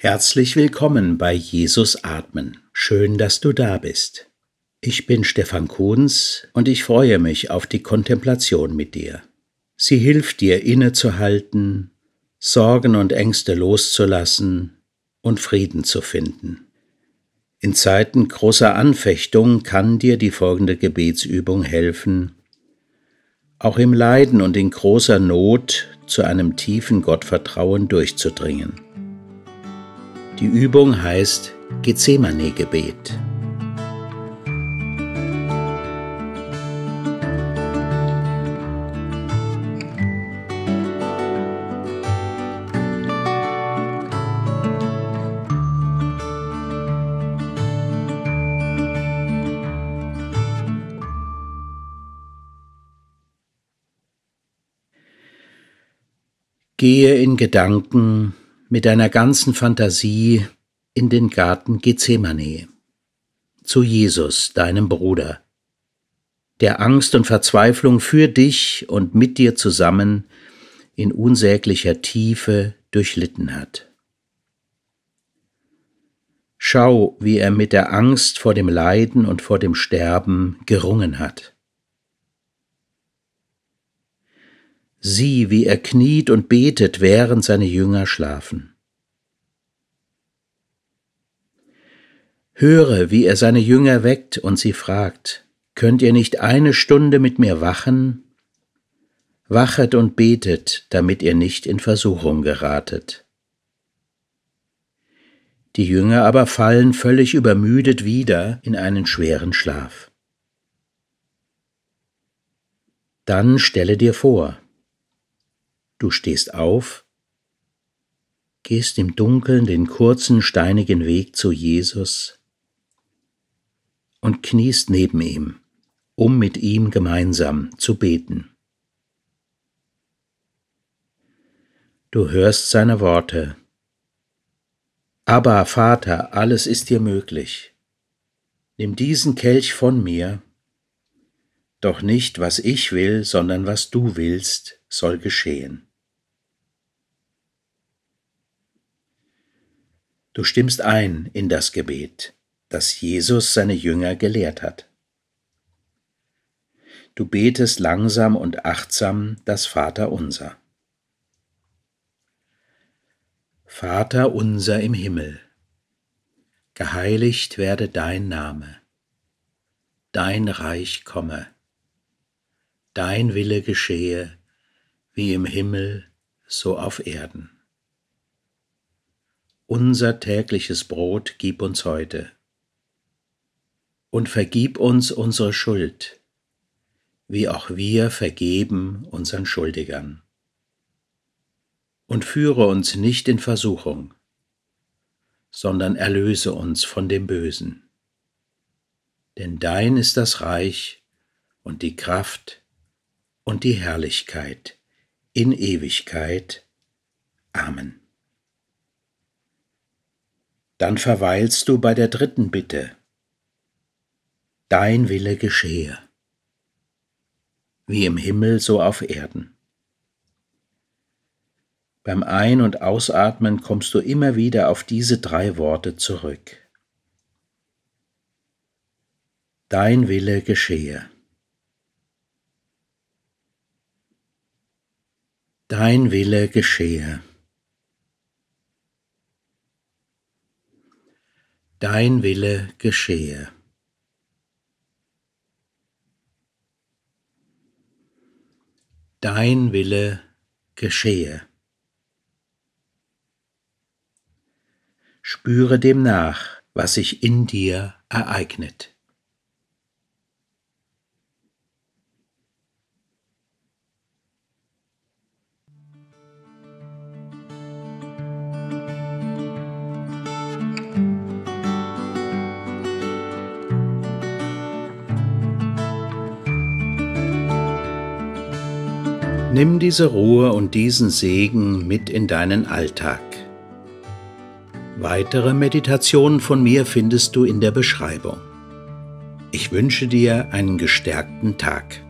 Herzlich willkommen bei Jesus Atmen. Schön, dass du da bist. Ich bin Stefan Kuhns und ich freue mich auf die Kontemplation mit dir. Sie hilft dir innezuhalten, Sorgen und Ängste loszulassen und Frieden zu finden. In Zeiten großer Anfechtung kann dir die folgende Gebetsübung helfen, auch im Leiden und in großer Not zu einem tiefen Gottvertrauen durchzudringen. Die Übung heißt Gethsemane-Gebet. Gehe in Gedanken mit deiner ganzen Fantasie in den Garten Gethsemane, zu Jesus, deinem Bruder, der Angst und Verzweiflung für dich und mit dir zusammen in unsäglicher Tiefe durchlitten hat. Schau, wie er mit der Angst vor dem Leiden und vor dem Sterben gerungen hat. Sieh, wie er kniet und betet, während seine Jünger schlafen. Höre, wie er seine Jünger weckt und sie fragt, Könnt ihr nicht eine Stunde mit mir wachen? Wachet und betet, damit ihr nicht in Versuchung geratet. Die Jünger aber fallen völlig übermüdet wieder in einen schweren Schlaf. Dann stelle dir vor, Du stehst auf, gehst im Dunkeln den kurzen, steinigen Weg zu Jesus und kniest neben ihm, um mit ihm gemeinsam zu beten. Du hörst seine Worte. Aber Vater, alles ist dir möglich. Nimm diesen Kelch von mir, doch nicht was ich will, sondern was du willst, soll geschehen. Du stimmst ein in das Gebet, das Jesus seine Jünger gelehrt hat. Du betest langsam und achtsam das Vaterunser. Vater unser im Himmel, geheiligt werde dein Name, dein Reich komme, dein Wille geschehe, wie im Himmel, so auf Erden. Unser tägliches Brot gib uns heute. Und vergib uns unsere Schuld, wie auch wir vergeben unseren Schuldigern. Und führe uns nicht in Versuchung, sondern erlöse uns von dem Bösen. Denn dein ist das Reich und die Kraft und die Herrlichkeit in Ewigkeit. Amen dann verweilst du bei der dritten Bitte. Dein Wille geschehe, wie im Himmel so auf Erden. Beim Ein- und Ausatmen kommst du immer wieder auf diese drei Worte zurück. Dein Wille geschehe. Dein Wille geschehe. dein Wille geschehe. Dein Wille geschehe. Spüre dem nach, was sich in dir ereignet. Nimm diese Ruhe und diesen Segen mit in deinen Alltag. Weitere Meditationen von mir findest du in der Beschreibung. Ich wünsche dir einen gestärkten Tag.